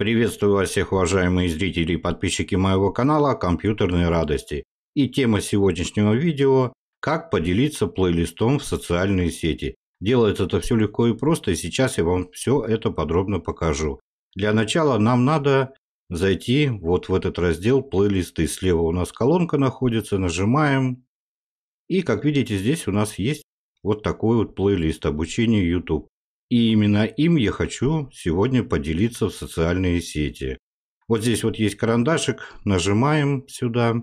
Приветствую вас всех, уважаемые зрители и подписчики моего канала «Компьютерные радости». И тема сегодняшнего видео – как поделиться плейлистом в социальные сети. Делается это все легко и просто, и сейчас я вам все это подробно покажу. Для начала нам надо зайти вот в этот раздел «Плейлисты». Слева у нас колонка находится, нажимаем. И как видите, здесь у нас есть вот такой вот плейлист обучения YouTube. И именно им я хочу сегодня поделиться в социальные сети. Вот здесь вот есть карандашик, нажимаем сюда,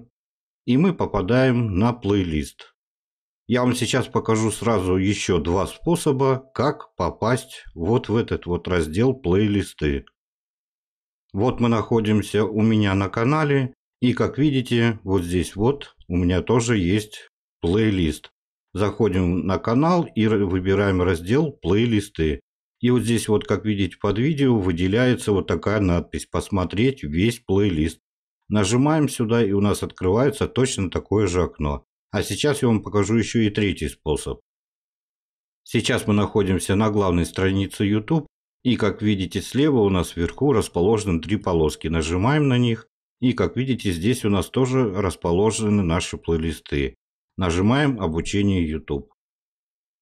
и мы попадаем на плейлист. Я вам сейчас покажу сразу еще два способа, как попасть вот в этот вот раздел плейлисты. Вот мы находимся у меня на канале, и как видите, вот здесь вот у меня тоже есть плейлист. Заходим на канал и выбираем раздел «Плейлисты». И вот здесь вот, как видите под видео, выделяется вот такая надпись «Посмотреть весь плейлист». Нажимаем сюда и у нас открывается точно такое же окно. А сейчас я вам покажу еще и третий способ. Сейчас мы находимся на главной странице YouTube. И как видите слева у нас вверху расположены три полоски. Нажимаем на них. И как видите здесь у нас тоже расположены наши плейлисты. Нажимаем «Обучение YouTube».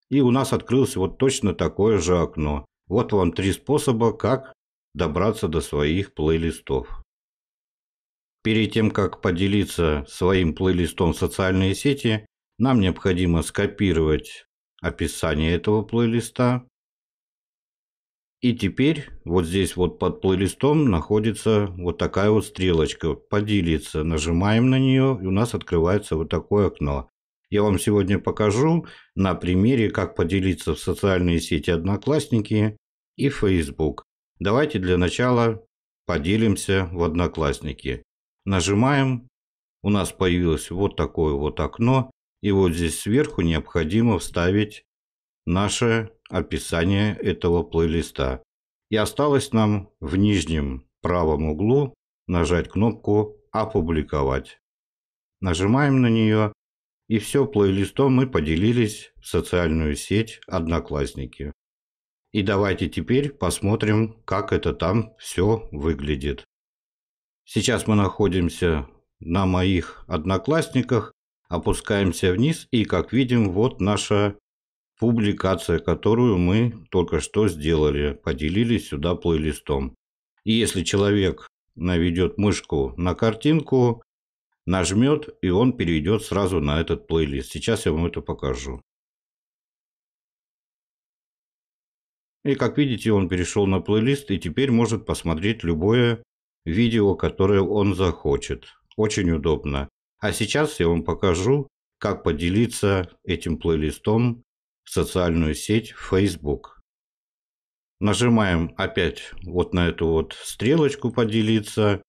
И у нас открылось вот точно такое же окно. Вот вам три способа, как добраться до своих плейлистов. Перед тем, как поделиться своим плейлистом в социальные сети, нам необходимо скопировать описание этого плейлиста. И теперь вот здесь вот под плейлистом находится вот такая вот стрелочка «Поделиться». Нажимаем на нее и у нас открывается вот такое окно. Я вам сегодня покажу на примере, как поделиться в социальные сети Одноклассники и Facebook. Давайте для начала поделимся в Одноклассники. Нажимаем, у нас появилось вот такое вот окно, и вот здесь сверху необходимо вставить наше описание этого плейлиста. И осталось нам в нижнем правом углу нажать кнопку «Опубликовать». Нажимаем на нее и все плейлистом мы поделились в социальную сеть «Одноклассники». И давайте теперь посмотрим, как это там все выглядит. Сейчас мы находимся на моих одноклассниках, опускаемся вниз и, как видим, вот наша публикация, которую мы только что сделали, поделились сюда плейлистом. И если человек наведет мышку на картинку, нажмет, и он перейдет сразу на этот плейлист. Сейчас я вам это покажу. И как видите, он перешел на плейлист и теперь может посмотреть любое видео, которое он захочет. Очень удобно. А сейчас я вам покажу, как поделиться этим плейлистом в социальную сеть Facebook. Нажимаем опять вот на эту вот стрелочку «Поделиться»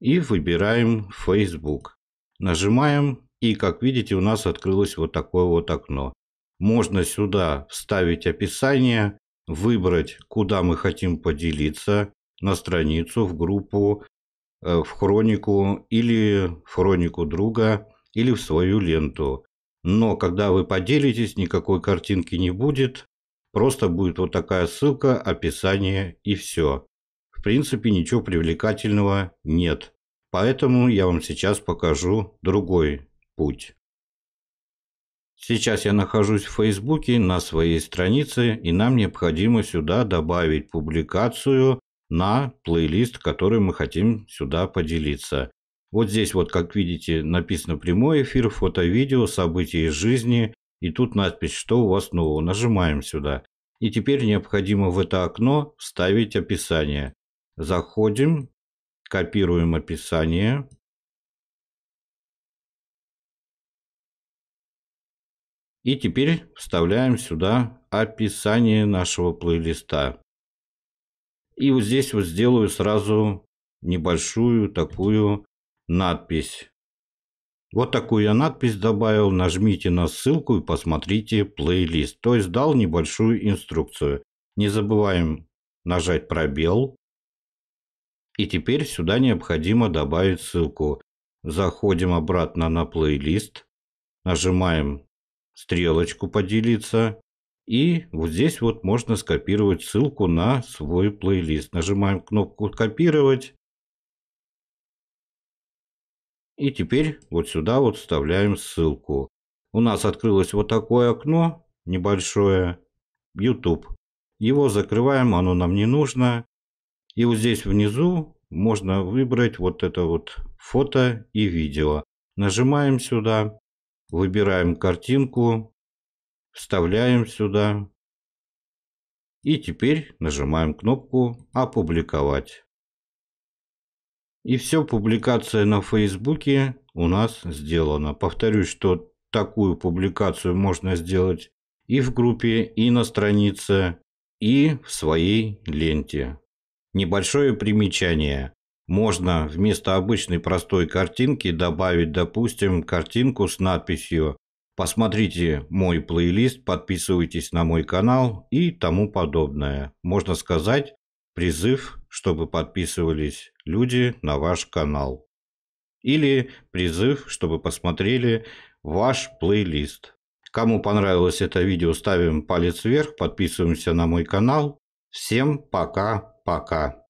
и выбираем Facebook. Нажимаем, и как видите, у нас открылось вот такое вот окно. Можно сюда вставить описание, выбрать, куда мы хотим поделиться, на страницу, в группу, э, в хронику или в хронику друга, или в свою ленту. Но когда вы поделитесь, никакой картинки не будет, просто будет вот такая ссылка, описание и все. В принципе, ничего привлекательного нет. Поэтому я вам сейчас покажу другой путь. Сейчас я нахожусь в Фейсбуке на своей странице, и нам необходимо сюда добавить публикацию на плейлист, который мы хотим сюда поделиться. Вот здесь вот, как видите, написано прямой эфир, фото, видео, события из жизни, и тут надпись «Что у вас нового?». Нажимаем сюда. И теперь необходимо в это окно вставить описание. Заходим Копируем описание. И теперь вставляем сюда описание нашего плейлиста. И вот здесь вот сделаю сразу небольшую такую надпись. Вот такую я надпись добавил. Нажмите на ссылку и посмотрите плейлист. То есть дал небольшую инструкцию. Не забываем нажать пробел и теперь сюда необходимо добавить ссылку. Заходим обратно на плейлист, нажимаем стрелочку «Поделиться», и вот здесь вот можно скопировать ссылку на свой плейлист. Нажимаем кнопку «Копировать». И теперь вот сюда вот вставляем ссылку. У нас открылось вот такое окно небольшое. YouTube. Его закрываем, оно нам не нужно. И вот здесь внизу можно выбрать вот это вот фото и видео. Нажимаем сюда, выбираем картинку, вставляем сюда. И теперь нажимаем кнопку «Опубликовать». И все, публикация на Фейсбуке у нас сделана. Повторюсь, что такую публикацию можно сделать и в группе, и на странице, и в своей ленте. Небольшое примечание. Можно вместо обычной простой картинки добавить, допустим, картинку с надписью «Посмотрите мой плейлист, подписывайтесь на мой канал» и тому подобное. Можно сказать «Призыв, чтобы подписывались люди на ваш канал». Или «Призыв, чтобы посмотрели ваш плейлист». Кому понравилось это видео, ставим палец вверх, подписываемся на мой канал. Всем пока! Пока.